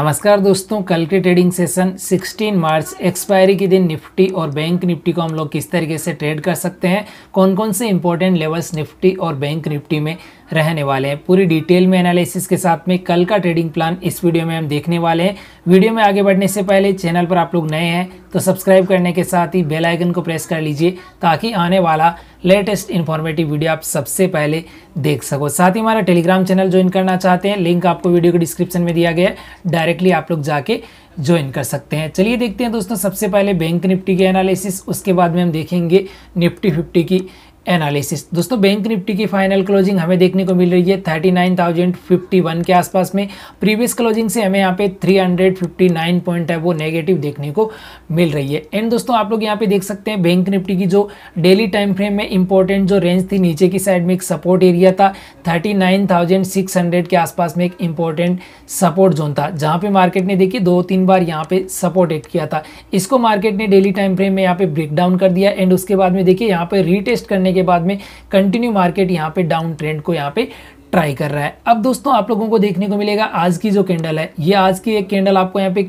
नमस्कार दोस्तों कल के ट्रेडिंग सेशन 16 मार्च एक्सपायरी के दिन निफ्टी और बैंक निफ्टी को हम लोग किस तरीके से ट्रेड कर सकते हैं कौन कौन से इंपॉर्टेंट लेवल्स निफ्टी और बैंक निफ्टी में रहने वाले हैं पूरी डिटेल में एनालिसिस के साथ में कल का ट्रेडिंग प्लान इस वीडियो में हम देखने वाले हैं वीडियो में आगे बढ़ने से पहले चैनल पर आप लोग नए हैं तो सब्सक्राइब करने के साथ ही बेल आइकन को प्रेस कर लीजिए ताकि आने वाला लेटेस्ट इन्फॉर्मेटिव वीडियो आप सबसे पहले देख सको साथ ही हमारा टेलीग्राम चैनल ज्वाइन करना चाहते हैं लिंक आपको वीडियो के डिस्क्रिप्शन में दिया गया है डायरेक्टली आप लोग जाके ज्वाइन कर सकते हैं चलिए देखते हैं दोस्तों सबसे पहले बैंक निफ्टी के एनालिसिस उसके बाद में हम देखेंगे निफ्टी फिफ्टी की एनालिसिस दोस्तों बैंक निफ्टी की फाइनल क्लोजिंग हमें देखने को मिल रही है thirty nine thousand fifty one के आसपास में प्रीवियस क्लोजिंग से हमें यहाँ पे three hundred fifty nine point है वो नेगेटिव देखने को मिल रही है एंड दोस्तों आप लोग यहाँ पे देख सकते हैं बैंक निफ्टी की जो डेली टाइम फ्रेम में इंपॉर्टेंट जो रेंज थी नीचे की साइड में एक सपोर्ट एरिया था thirty nine thousand six hundred के आसपास में एक इंपॉर्टेंट सपोर्ट जोन था जहाँ पे मार्केट ने देखिए दो तीन बार यहाँ पे सपोर्ट एक्ट किया था इसको मार्केट ने डेली टाइम फ्रेम में यहाँ पे ब्रेक डाउन कर दिया एंड उसके बाद में देखिए यहाँ पे रीटेस्ट करने के बाद में कंटिन्यू मार्केट यहाँ पे डाउन ट्रेंड को यहाँ पे ट्राई कर रहा है अब दोस्तों आप लोगों को देखने को मिलेगा आज की जो कैंडल है ये आज की एक कैंडल आपको यहाँ पे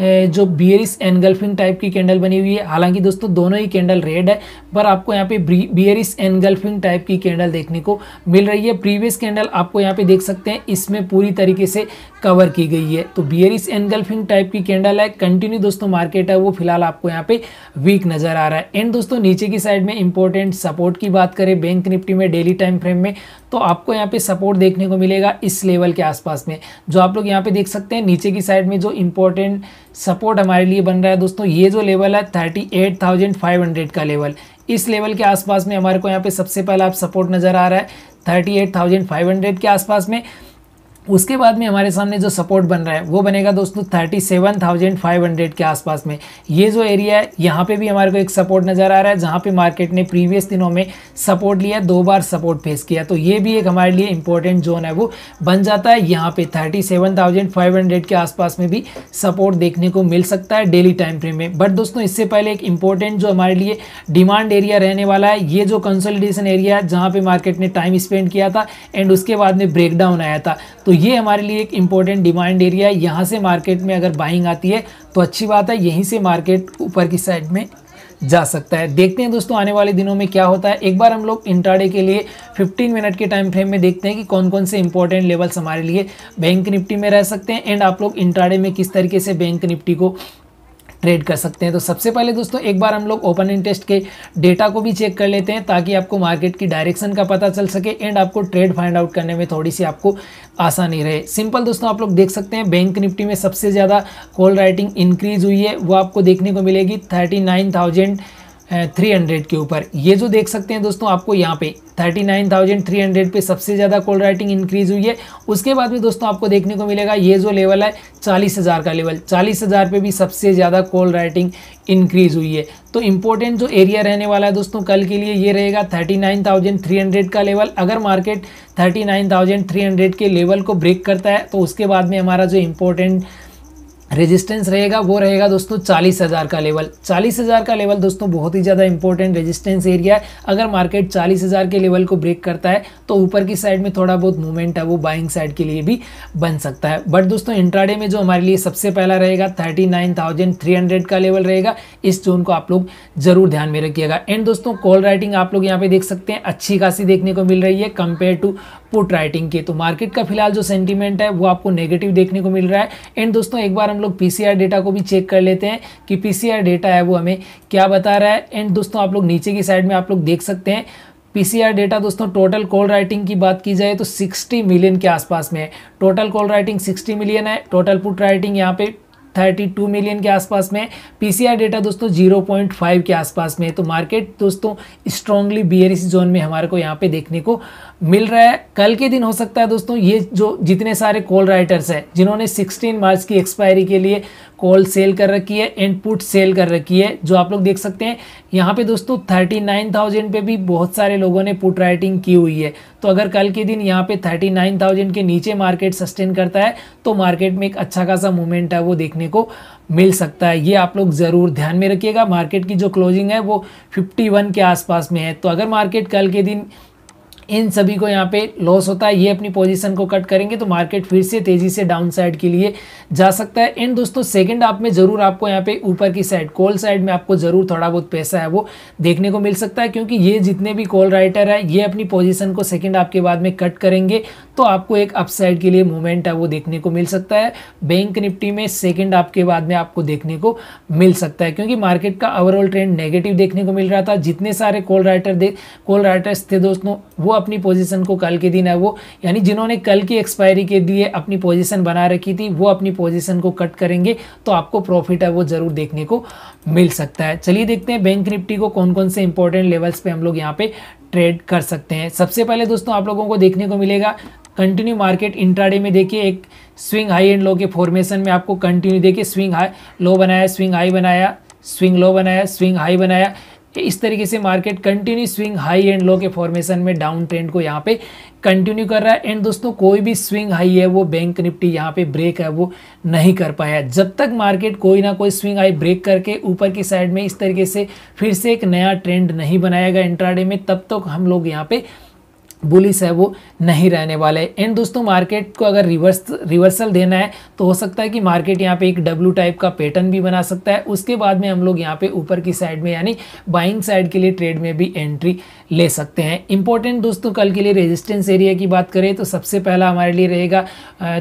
जो बियरिस एनगल्फिंग टाइप की कैंडल बनी हुई है हालांकि दोस्तों दोनों ही कैंडल रेड है पर आपको यहाँ पे बियरिस एनगल्फिंग टाइप की कैंडल देखने को मिल रही है प्रीवियस कैंडल आपको यहाँ पे देख सकते हैं इसमें पूरी तरीके से कवर की गई है तो बियरिस एनगल्फिंग टाइप की कैंडल है कंटिन्यू दोस्तों मार्केट है वो फिलहाल आपको यहाँ पे वीक नजर आ रहा है एंड दोस्तों नीचे की साइड में इंपॉर्टेंट सपोर्ट की बात करें बैंक निफ्टी में डेली टाइम फ्रेम में तो आपको यहाँ पे सपोर्ट देखने को मिलेगा इस लेवल के आसपास में जो आप लोग यहाँ पे देख सकते हैं नीचे की साइड में जो इम्पोर्टेंट सपोर्ट हमारे लिए बन रहा है दोस्तों ये जो लेवल है thirty eight thousand five hundred का लेवल इस लेवल के आसपास में हमारे को यहाँ पे सबसे पहला आप सपोर्ट नज़र आ रहा है thirty eight thousand five hundred के आसपास में उसके बाद में हमारे सामने जो सपोर्ट बन रहा है वो बनेगा दोस्तों thirty seven thousand five hundred के आसपास में ये जो एरिया है यहाँ पे भी हमारे को एक सपोर्ट नज़र आ रहा है जहाँ पे मार्केट ने प्रीवियस दिनों में सपोर्ट लिया दो बार सपोर्ट फेस किया तो ये भी एक हमारे लिए इंपॉर्टेंट जोन है वो बन जाता है यहाँ पे thirty seven thousand five hundred के आसपास में भी सपोर्ट देखने को मिल सकता है डेली टाइम फ्रेम में बट दोस्तों इससे पहले एक इंपॉर्टेंट जो हमारे लिए डिमांड एरिया रहने वाला है ये जो कंसल्टेशन एरिया है जहाँ पर मार्केट ने टाइम स्पेंड किया था एंड उसके बाद में ब्रेकडाउन आया था तो ये हमारे लिए एक इम्पोर्टेंट डिमांड एरिया है यहाँ से मार्केट में अगर बाइंग आती है तो अच्छी बात है यहीं से मार्केट ऊपर की साइड में जा सकता है देखते हैं दोस्तों आने वाले दिनों में क्या होता है एक बार हम लोग इंट्राडे के लिए 15 मिनट के टाइम फ्रेम में देखते हैं कि कौन कौन से इंपॉर्टेंट लेवल्स हमारे लिए बैंक निफ्टी में रह सकते हैं एंड आप लोग इंट्राडे में किस तरीके से बैंक निफ्टी को ट्रेड कर सकते हैं तो सबसे पहले दोस्तों एक बार हम लोग ओपन इंटरेस्ट के डेटा को भी चेक कर लेते हैं ताकि आपको मार्केट की डायरेक्शन का पता चल सके एंड आपको ट्रेड फाइंड आउट करने में थोड़ी सी आपको आसानी रहे सिंपल दोस्तों आप लोग देख सकते हैं बैंक निफ्टी में सबसे ज़्यादा कॉल राइटिंग इंक्रीज हुई है वो आपको देखने को मिलेगी thirty nine thousand three hundred के ऊपर ये जो देख सकते हैं दोस्तों आपको यहाँ पे thirty nine thousand three hundred पे सबसे ज़्यादा कॉल राइटिंग इंक्रीज हुई है उसके बाद में दोस्तों आपको देखने को मिलेगा ये जो लेवल है चालीस हज़ार का लेवल चालीस हज़ार पे भी सबसे ज़्यादा कॉल राइटिंग इंक्रीज हुई है तो इम्पोर्टेंट जो एरिया रहने वाला है दोस्तों कल के लिए ये रहेगा thirty nine thousand three hundred का लेवल अगर market thirty nine thousand three hundred के लेवल को ब्रेक करता है तो उसके बाद में हमारा जो इम्पोर्टेंट रेजिस्टेंस रहेगा वो रहेगा दोस्तों चालीस हज़ार का लेवल चालीस हज़ार का लेवल दोस्तों बहुत ही ज़्यादा इंपॉर्टेंट रेजिस्टेंस एरिया है अगर मार्केट चालीस हज़ार के लेवल को ब्रेक करता है तो ऊपर की साइड में थोड़ा बहुत मूवमेंट है वो बाइंग साइड के लिए भी बन सकता है बट दोस्तों इंट्राडे में जो हमारे लिए सबसे पहला रहेगा thirty nine thousand three hundred का लेवल रहेगा इस जोन को आप लोग ज़रूर ध्यान में रखिएगा एंड दोस्तों कॉल राइटिंग आप लोग यहाँ पर देख सकते हैं अच्छी खासी देखने को मिल रही है कंपेयर टू पुट राइटिंग की तो मार्केट का फिलहाल जो सेंटीमेंट है वो आपको नेगेटिव देखने को मिल रहा है एंड दोस्तों एक बार हम लोग पीसीआर डेटा को भी चेक कर लेते हैं कि पीसीआर डेटा है वो हमें क्या बता रहा है एंड दोस्तों आप लोग नीचे की साइड में आप लोग देख सकते हैं पीसीआर डेटा दोस्तों टोटल कॉल राइटिंग की बात की जाए तो 60 मिलियन के आसपास में है टोटल कॉल राइटिंग 60 मिलियन है टोटल पुट राइटिंग यहाँ पे थर्टी टू मिलियन के आसपास में पीसीआर डेटा दोस्तों जीरो पॉइंट फाइव के आसपास में तो मार्केट दोस्तों स्ट्रांगली बीआरएस जोन में हमारे को यहाँ पे देखने को मिल रहा है कल के दिन हो सकता है दोस्तों ये जो जितने सारे कॉल राइटर्स हैं जिन्होंने सिक्सटीन मार्च की एक्सपायरी के लिए कॉल सेल कर रखी है एंड पुट सेल कर रखी है जो आप लोग देख सकते हैं यहाँ पे दोस्तों थर्टी नाइन थाउजेंड पे भी बहुत सारे लोगों ने पुट राइटिंग की हुई है तो अगर कल के दिन यहाँ पे थर्टी नाइन थाउजेंड के नीचे मार्केट सस्टेन करता है तो मार्केट में एक अच्छा खासा मूवमेंट है वो देखने देखने को मिल सकता है ये आप लोग ज़रूर ध्यान में रखिएगा मार्केट की जो क्लोजिंग है वो 51 के आसपास में है तो अगर मार्केट कल के दिन इन सभी को यहाँ पे लॉस होता है ये अपनी पोजीशन को कट करेंगे तो मार्केट फिर से तेज़ी से डाउन साइड के लिए जा सकता है एंड दोस्तों सेकंड आप में ज़रूर आपको यहाँ पे ऊपर की साइड कॉल साइड में आपको ज़रूर थोड़ा बहुत पैसा है वो देखने को मिल सकता है क्योंकि ये जितने भी कॉल राइटर है ये अपनी पोजिशन को सेकेंड आपके बाद में कट करेंगे तो आपको एक अपसाइड के लिए मूवमेंट है वो देखने को मिल सकता है बैंक निफ्टी में सेकेंड आपके बाद में आपको देखने को मिल सकता है क्योंकि मार्केट का ओवरऑल ट्रेंड नेगेटिव देखने को मिल रहा था जितने सारे कॉल राइटर दे कॉल राइटर्स थे दोस्तों वो अपनी पोजीशन को कल के दिन है वो यानी जिन्होंने कल की एक्सपायरी के लिए अपनी पोजीशन बना रखी थी वो अपनी पोजीशन को कट करेंगे तो आपको प्रॉफिट है वो ज़रूर देखने को मिल सकता है चलिए देखते हैं बैंक निफ्टी को कौन कौन से इंपॉर्टेंट लेवल्स पर हम लोग यहाँ पे ट्रेड कर सकते हैं सबसे पहले दोस्तों आप लोगों को देखने को मिलेगा कंटिन्यू मार्केट इंट्राडे में देखिए एक स्विंग हाई एंड लो के फॉर्मेशन में आपको कंटिन्यू देखिए स्विंग हाई लो बनाया स्विंग हाई बनाया स्विंग लो बनाया स्विंग हाई बनाया कि इस तरीके से market continue swing high and low के फॉर्मेशन में डाउन ट्रेंड को यहाँ पे कंटिन्यू कर रहा है एंड दोस्तों कोई भी स्विंग हाई है वो बैंक निफ्टी यहाँ पे ब्रेक है वो नहीं कर पाया जब तक मार्केट कोई ना कोई स्विंग हाई ब्रेक करके ऊपर की साइड में इस तरीके से फिर से एक नया ट्रेंड नहीं बनाएगा इंट्राडे में तब तक तो हम लोग यहाँ पर बुलिस है वो नहीं रहने वाले एंड दोस्तों मार्केट को अगर रिवर्स रिवर्सल देना है तो हो सकता है कि मार्केट यहाँ पे एक डब्लू टाइप का पैटर्न भी बना सकता है उसके बाद में हम लोग यहाँ पे ऊपर की साइड में यानी बाइंग साइड के लिए ट्रेड में भी एंट्री ले सकते हैं इंपॉर्टेंट दोस्तों कल के लिए रेजिस्टेंस एरिया की बात करें तो सबसे पहला हमारे लिए रहेगा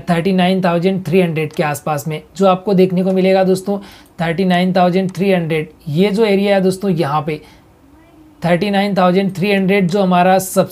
thirty nine thousand three hundred के आसपास में जो आपको देखने को मिलेगा दोस्तों thirty nine thousand three hundred ये जो एरिया है दोस्तों यहाँ पे thirty nine thousand three hundred जो हमारा सब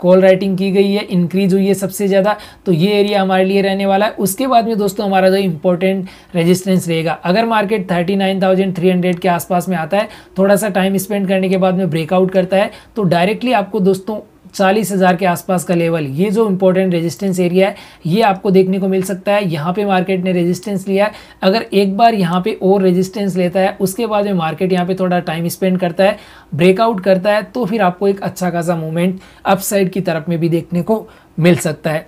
कॉल राइटिंग की गई है इंक्रीज हुई है सबसे ज़्यादा तो ये एरिया हमारे लिए रहने वाला है उसके बाद में दोस्तों हमारा जो इंपॉर्टेंट रेजिस्टेंस रहेगा अगर market thirty nine thousand three hundred के आसपास में आता है थोड़ा सा टाइम स्पेंड करने के बाद में ब्रेकआउट करता है तो डायरेक्टली आपको दोस्तों चालीस हज़ार के आसपास का लेवल ये जो इंपॉर्टेंट रेजिस्टेंस एरिया है ये आपको देखने को मिल सकता है यहाँ पे मार्केट ने रेजिस्टेंस लिया है अगर एक बार यहाँ पे और रेजिस्टेंस लेता है उसके बाद में मार्केट यहाँ पे थोड़ा टाइम स्पेंड करता है ब्रेकआउट करता है तो फिर आपको एक अच्छा खासा मूवमेंट अपसाइड की तरफ में भी देखने को मिल सकता है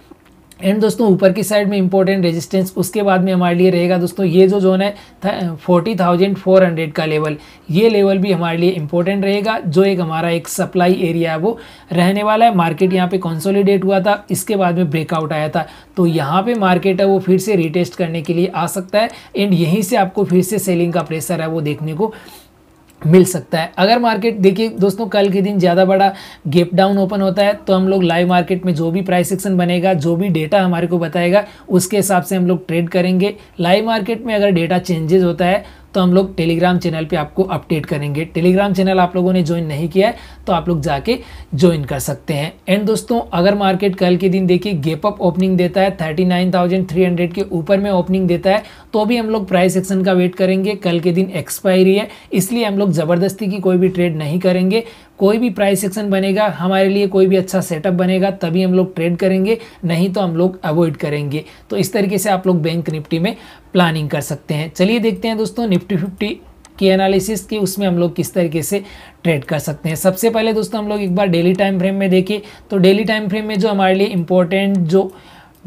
एंड दोस्तों ऊपर की साइड में इंपॉर्टेंट रेजिस्टेंस उसके बाद में हमारे लिए रहेगा दोस्तों ये जो जोन है फोर्टी थाउजेंड फोर हंड्रेड का लेवल ये लेवल भी हमारे लिए इंपॉर्टेंट रहेगा जो एक हमारा एक सप्लाई एरिया है वो रहने वाला है मार्केट यहाँ पे कंसोलिडेट हुआ था इसके बाद में ब्रेकआउट आया था तो यहाँ पर मार्केट है वो फिर से रिटेस्ट करने के लिए आ सकता है एंड यहीं से आपको फिर से सेलिंग का प्रेशर है वो देखने को मिल सकता है अगर मार्केट देखिए दोस्तों कल के दिन ज़्यादा बड़ा गेप डाउन ओपन होता है तो हम लोग लाइव मार्केट में जो भी प्राइस एक्शन बनेगा जो भी डेटा हमारे को बताएगा उसके हिसाब से हम लोग ट्रेड करेंगे लाइव मार्केट में अगर डेटा चेंजेस होता है तो हम लोग टेलीग्राम चैनल पे आपको अपडेट करेंगे टेलीग्राम चैनल आप लोगों ने ज्वाइन नहीं किया है तो आप लोग जाके ज्वाइन कर सकते हैं एंड दोस्तों अगर मार्केट कल के दिन देखिए गेप अप ओपनिंग देता है 39,300 के ऊपर में ओपनिंग देता है तो भी हम लोग प्राइस एक्शन का वेट करेंगे कल के दिन एक्सपायरी है इसलिए हम लोग ज़बरदस्ती की कोई भी ट्रेड नहीं करेंगे कोई भी प्राइस एक्शन बनेगा हमारे लिए कोई भी अच्छा सेटअप बनेगा तभी हम लोग ट्रेड करेंगे नहीं तो हम लोग अवॉइड करेंगे तो इस तरीके से आप लोग बैंक निफ्टी में प्लानिंग कर सकते हैं चलिए देखते हैं दोस्तों निफ्टी फिफ्टी की एनालिसिस की उसमें हम लोग किस तरीके से ट्रेड कर सकते हैं सबसे पहले दोस्तों हम लोग एक बार डेली टाइम फ्रेम में देखें तो डेली टाइम फ्रेम में जो हमारे लिए इम्पोर्टेंट जो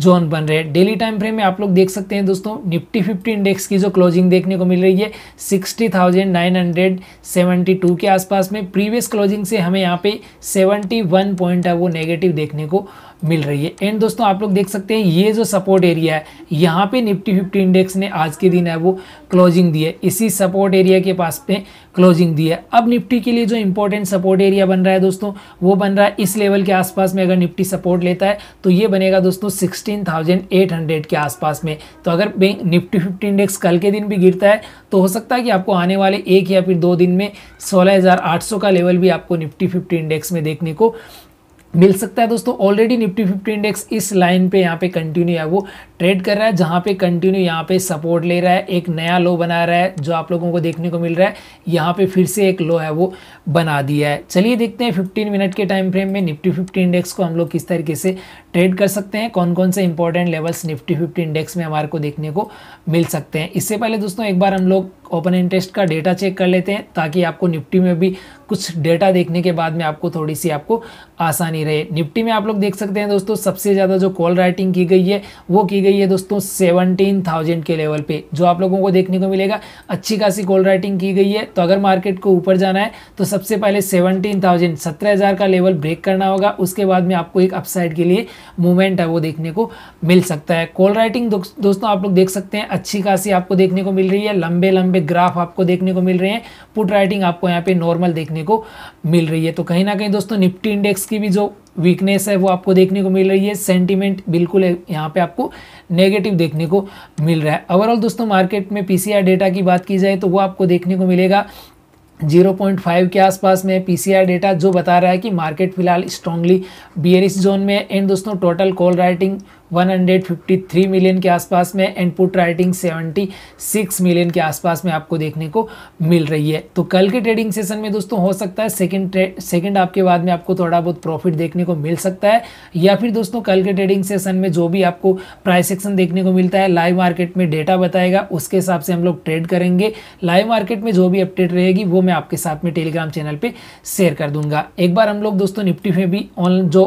जोन बन रहे हैं डेली टाइम फ्रेम में आप लोग देख सकते हैं दोस्तों निफ्टी फिफ्टी इंडेक्स की जो क्लोजिंग देखने को मिल रही है sixty thousand nine hundred seventy two के आसपास में प्रीवियस क्लोजिंग से हमें यहाँ पे सेवेंटी वन पॉइंट है वो नेगेटिव देखने को मिल रही है एंड दोस्तों आप लोग देख सकते हैं ये जो सपोर्ट एरिया है यहाँ पे निफ्टी फिफ्टी इंडेक्स ने आज के दिन है वो क्लोजिंग दी है इसी सपोर्ट एरिया के पास पे क्लोजिंग दी है अब निफ्टी के लिए जो इंपॉर्टेंट सपोर्ट एरिया बन रहा है दोस्तों वो बन रहा है इस लेवल के आसपास में अगर निफ्टी सपोर्ट लेता है तो ये बनेगा दोस्तों हंड्रेड के आसपास में तो अगर निफ्टी फिफ्टी इंडेक्स कल के दिन भी गिरता है तो हो सकता है कि आपको आने वाले एक या फिर दो दिन में सोलह का लेवल भी आपको निफ्टी फिफ्टी इंडेक्स में देखने को मिल सकता है दोस्तों ऑलरेडी निफ्टी फिफ्टी इंडेक्स इस लाइन पे यहाँ पे कंटिन्यू है वो ट्रेड कर रहा है जहाँ पे कंटिन्यू यहाँ पे सपोर्ट ले रहा है एक नया लो बना रहा है जो आप लोगों को देखने को मिल रहा है यहाँ पे फिर से एक लो है वो बना दिया है चलिए देखते हैं फिफ्टीन मिनट के टाइम फ्रेम में निफ्टी फिफ्टी इंडेक्स को हम लोग किस तरीके से ट्रेड कर सकते हैं कौन कौन से important levels Nifty fifty index में हमारे को देखने को मिल सकते हैं इससे पहले दोस्तों एक बार हम लोग ओपन इंटरेस्ट का डेटा चेक कर लेते हैं ताकि आपको निफ्टी में भी कुछ डेटा देखने के बाद में आपको थोड़ी सी आपको आसानी रहे निफ्टी में आप लोग देख सकते हैं दोस्तों सबसे ज़्यादा जो कॉल राइटिंग की गई है वो की गई है दोस्तों सेवनटीन थाउजेंड के लेवल पे जो आप लोगों को देखने को मिलेगा अच्छी खासी कॉल राइटिंग की गई है तो अगर मार्केट को ऊपर जाना है तो सबसे पहले सेवनटीन थाउजेंड सत्रह हज़ार का लेवल ब्रेक करना होगा उसके बाद में आपको एक अपसाइड के लिए मूवमेंट है वो देखने को मिल सकता है कॉल राइटिंग दोस्तों आप लोग देख सकते हैं अच्छी खासी आपको देखने को मिल रही है लंबे लंबे ग्राफ आपको देखने को मिल रहे हैं पुट राइटिंग आपको यहाँ पर नॉर्मल देखने को मिल रही है तो कहीं ना कहीं दोस्तों निफ्टी इंडेक्स इसकी भी जो वीकनेस है वो आपको देखने को मिल रही है सेंटीमेंट बिल्कुल यहाँ पे आपको नेगेटिव देखने को मिल रहा है ओवरऑल दोस्तों मार्केट में पीसीआर डेटा की बात की जाए तो वो आपको देखने को मिलेगा 0.5 के आसपास में पीसीआर डेटा जो बता रहा है कि मार्केट फिलहाल स्ट्रांगली बियरिस जोन में एंड दोस्तों टोटल कॉल राइटिंग 153 मिलियन के आसपास में एंड पुट राइटिंग 76 मिलियन के आसपास में आपको देखने को मिल रही है तो कल के ट्रेडिंग सेशन में दोस्तों हो सकता है सेकंड सेकंड आपके बाद में आपको थोड़ा बहुत प्रॉफिट देखने को मिल सकता है या फिर दोस्तों कल के ट्रेडिंग सेशन में जो भी आपको प्राइस एक्शन देखने को मिलता है लाइव मार्केट में डेटा बताएगा उसके हिसाब से हम लोग ट्रेड करेंगे लाइव मार्केट में जो भी अपडेट रहेगी वो मैं आपके साथ में टेलीग्राम चैनल पर शेयर कर दूंगा एक बार हम लोग दोस्तों निफ्टी में भी ऑन जो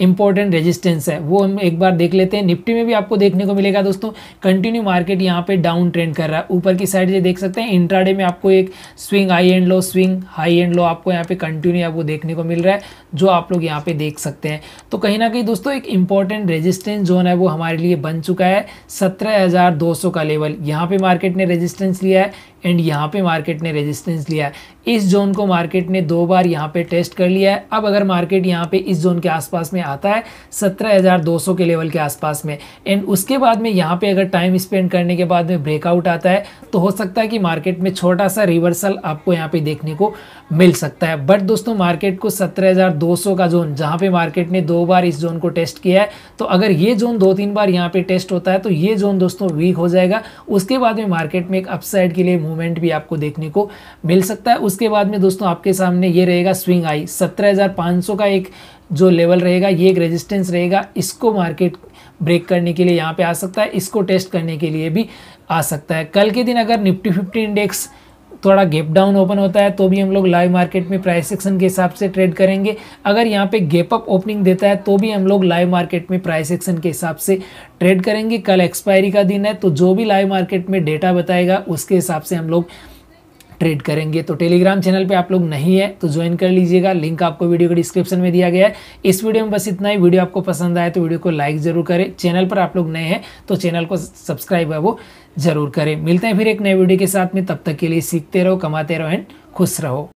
इंपॉर्टेंट रेजिस्टेंस है वो हम एक बार देख लेते हैं निफ्टी में भी आपको देखने को मिलेगा दोस्तों कंटिन्यू मार्केट यहाँ पे डाउन ट्रेंड कर रहा है ऊपर की साइड ये देख सकते हैं इंट्राडे में आपको एक swing high and low swing high and low आपको यहाँ पे कंटिन्यू आपको देखने को मिल रहा है जो आप लोग यहाँ पे देख सकते हैं तो कहीं ना कहीं दोस्तों एक इंपॉर्टेंट रेजिस्टेंस जोन है वो हमारे लिए बन चुका है सत्रह का लेवल यहाँ पे मार्केट ने रेजिस्टेंस लिया है एंड यहाँ पे मार्केट ने रेजिस्टेंस लिया है इस जोन को मार्केट ने दो बार यहाँ पे टेस्ट कर लिया है अब अगर मार्केट यहाँ पे इस जोन के आसपास में आता है 17,200 के लेवल के आसपास में एंड उसके बाद में यहाँ पे अगर टाइम स्पेंड करने के बाद में ब्रेकआउट आता है तो हो सकता है कि मार्केट में छोटा सा रिवर्सल आपको यहाँ पर देखने को मिल सकता है बट दोस्तों मार्केट को सत्रह का जोन जहाँ पे मार्केट ने दो बार इस जोन को टेस्ट किया है तो अगर ये जोन दो तीन बार यहाँ पर टेस्ट होता है तो ये जोन दोस्तों वीक हो जाएगा उसके बाद में मार्केट में एक अपसाइड के लिए मूवमेंट भी आपको देखने को मिल सकता है उसके बाद में दोस्तों आपके सामने ये रहेगा स्विंग आई 17,500 का एक जो लेवल रहेगा ये एक रेजिस्टेंस रहेगा इसको मार्केट ब्रेक करने के लिए यहाँ पे आ सकता है इसको टेस्ट करने के लिए भी आ सकता है कल के दिन अगर निफ्टी फिफ्टी इंडेक्स थोड़ा गेप डाउन ओपन होता है तो भी हम लोग लाइव मार्केट में प्राइस सेक्शन के हिसाब से ट्रेड करेंगे अगर यहाँ पे गेप अप ओपनिंग देता है तो भी हम लोग लाइव मार्केट में प्राइस सेक्शन के हिसाब से ट्रेड करेंगे कल एक्सपायरी का दिन है तो जो भी लाइव मार्केट में डेटा बताएगा उसके हिसाब से हम लोग ट्रेड करेंगे तो टेलीग्राम चैनल पे आप लोग नहीं है तो ज्वाइन कर लीजिएगा लिंक आपको वीडियो के डिस्क्रिप्शन में दिया गया है इस वीडियो में बस इतना ही वीडियो आपको पसंद आए तो वीडियो को लाइक जरूर करें चैनल पर आप लोग नए हैं तो चैनल को सब्सक्राइब है वो जरूर करें मिलते हैं फिर एक नए वीडियो के साथ में तब तक के लिए सीखते रहो कमाते रहो एंड खुश रहो